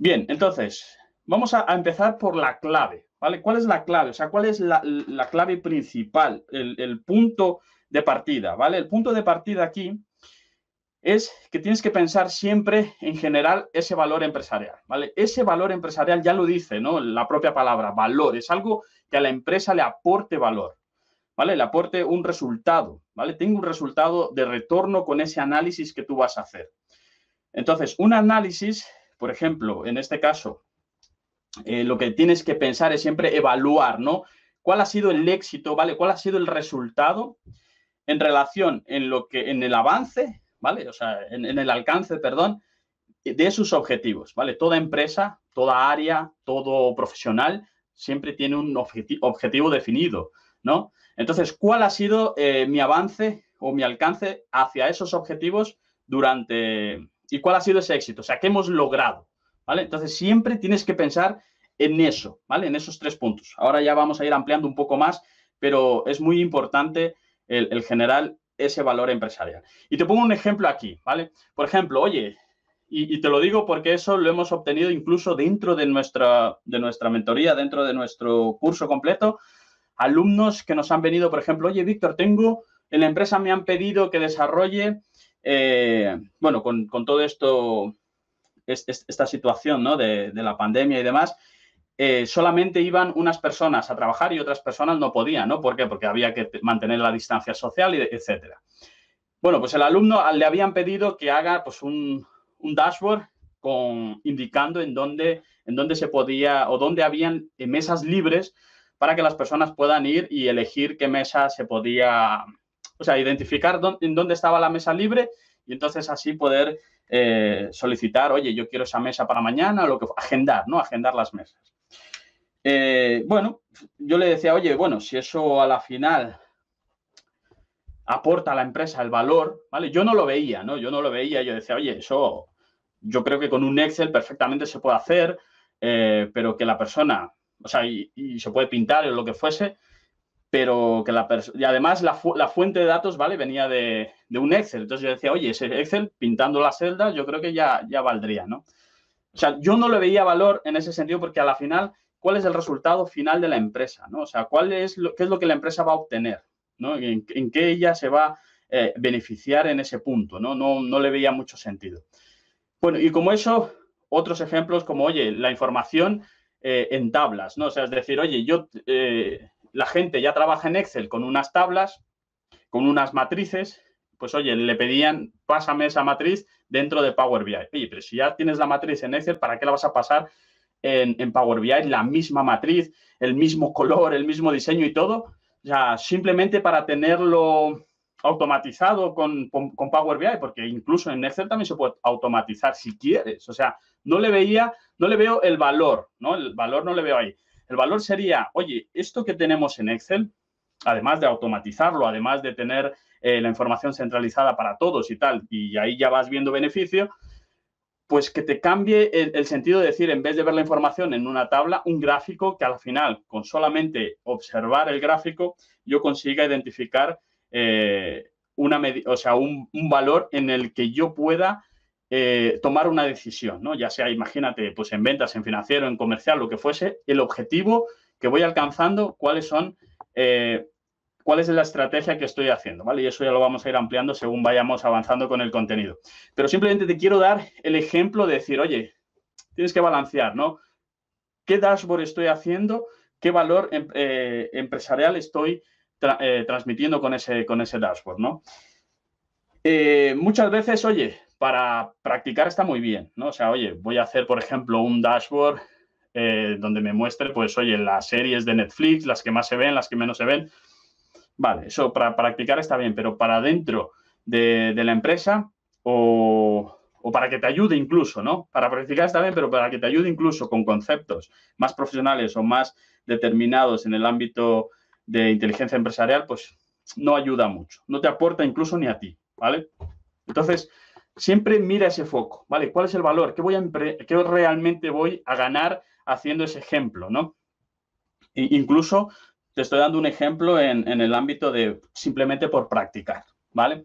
Bien, entonces, vamos a, empezar por la clave, ¿vale? ¿Cuál es la clave? O sea, ¿cuál es la, clave principal, el, punto de partida, ¿vale? El punto de partida aquí es que tienes que pensar siempre en general ese valor empresarial, ¿vale? Ese valor empresarial ya lo dice, ¿no? La propia palabra, valor, es algo que a la empresa le aporte valor, ¿vale? Le aporte un resultado, ¿vale? Tengo un resultado de retorno con ese análisis que tú vas a hacer. Entonces, un análisis por ejemplo, en este caso, eh, lo que tienes que pensar es siempre evaluar, ¿no? ¿Cuál ha sido el éxito, ¿vale? ¿Cuál ha sido el resultado en relación en lo que, en el avance, ¿vale? O sea, en, el alcance, perdón, de sus objetivos, ¿vale? Toda empresa, toda área, todo profesional siempre tiene un objetivo definido, ¿no? Entonces, ¿cuál ha sido eh, mi avance o mi alcance hacia esos objetivos durante, y cuál ha sido ese éxito, o sea, qué hemos logrado, ¿vale? Entonces siempre tienes que pensar en eso, ¿vale? En esos tres puntos. Ahora ya vamos a ir ampliando un poco más, pero es muy importante el, general, ese valor empresarial. Y te pongo un ejemplo aquí, ¿vale? Por ejemplo, oye, y, te lo digo porque eso lo hemos obtenido incluso dentro de nuestra, de nuestra mentoría, dentro de nuestro curso completo, alumnos que nos han venido, por ejemplo, oye, Víctor, tengo, en la empresa me han pedido que desarrolle eh, bueno, con, todo esto, esta situación ¿no? de, la pandemia y demás, eh, solamente iban unas personas a trabajar y otras personas no podían, ¿no? ¿Por qué? Porque había que mantener la distancia social, y etcétera. Bueno, pues el alumno ah, le habían pedido que haga pues, un, dashboard con, indicando en dónde, en dónde se podía o dónde habían eh, mesas libres para que las personas puedan ir y elegir qué mesa se podía o sea, identificar dónde, en dónde estaba la mesa libre y entonces así poder eh, solicitar, oye, yo quiero esa mesa para mañana, lo que agendar, ¿no? Agendar las mesas. Eh, bueno, yo le decía, oye, bueno, si eso a la final aporta a la empresa el valor, ¿vale? Yo no lo veía, ¿no? Yo no lo veía, yo decía, oye, eso yo creo que con un Excel perfectamente se puede hacer, eh, pero que la persona, o sea, y se puede pintar o lo que fuese, pero que la persona... Y además la, fuente de datos, ¿vale? Venía de, un Excel. Entonces yo decía, oye, ese Excel pintando la celda yo creo que ya, valdría, ¿no? O sea, yo no le veía valor en ese sentido porque a la final, ¿cuál es el resultado final de la empresa? ¿no? O sea, ¿cuál es lo, ¿qué es lo que la empresa va a obtener? ¿no? ¿En, en qué ella se va a eh, beneficiar en ese punto, ¿no? ¿no? No le veía mucho sentido. Bueno, y como eso, otros ejemplos como, oye, la información eh, en tablas, ¿no? O sea, es decir, oye, yo eh, la gente ya trabaja en Excel con unas tablas, con unas matrices, pues oye, le pedían, pásame esa matriz dentro de Power BI. Oye, pero si ya tienes la matriz en Excel, ¿para qué la vas a pasar en, Power BI? La misma matriz, el mismo color, el mismo diseño y todo. sea, simplemente para tenerlo automatizado con, con, Power BI, porque incluso en Excel también se puede automatizar si quieres. O sea, no le veía, no le veo el valor, ¿no? El valor no le veo ahí. El valor sería, oye, esto que tenemos en Excel, además de automatizarlo, además de tener eh, la información centralizada para todos y tal, y ahí ya vas viendo beneficio, pues que te cambie el, sentido de decir, en vez de ver la información en una tabla, un gráfico que al final, con solamente observar el gráfico, yo consiga identificar eh, una o sea, un, un, valor en el que yo pueda eh, tomar una decisión, ¿no? Ya sea, imagínate, pues en ventas, en financiero, en comercial, lo que fuese, el objetivo que voy alcanzando, cuáles son, eh, cuál es la estrategia que estoy haciendo, ¿vale? Y eso ya lo vamos a ir ampliando según vayamos avanzando con el contenido. Pero simplemente te quiero dar el ejemplo de decir, oye, tienes que balancear, ¿no? ¿Qué dashboard estoy haciendo? ¿Qué valor em-, eh, empresarial estoy transmitiendo con ese, con ese dashboard, ¿no? muchas veces, oye, para practicar está muy bien, ¿no? O sea, oye, voy a hacer, por ejemplo, un dashboard eh, donde me muestre, pues, oye, las series de Netflix, las que más se ven, las que menos se ven. Vale, eso para practicar está bien, pero para dentro de, la empresa o, o, para que te ayude incluso, ¿no? Para practicar está bien, pero para que te ayude incluso con conceptos más profesionales o más determinados en el ámbito de inteligencia empresarial, pues no ayuda mucho, no te aporta incluso ni a ti, ¿vale? Entonces, siempre mira ese foco, ¿vale? ¿Cuál es el valor? ¿Qué, voy a realmente voy a ganar haciendo ese ejemplo, ¿no? incluso te estoy dando un ejemplo en, en el ámbito de simplemente por practicar, ¿vale?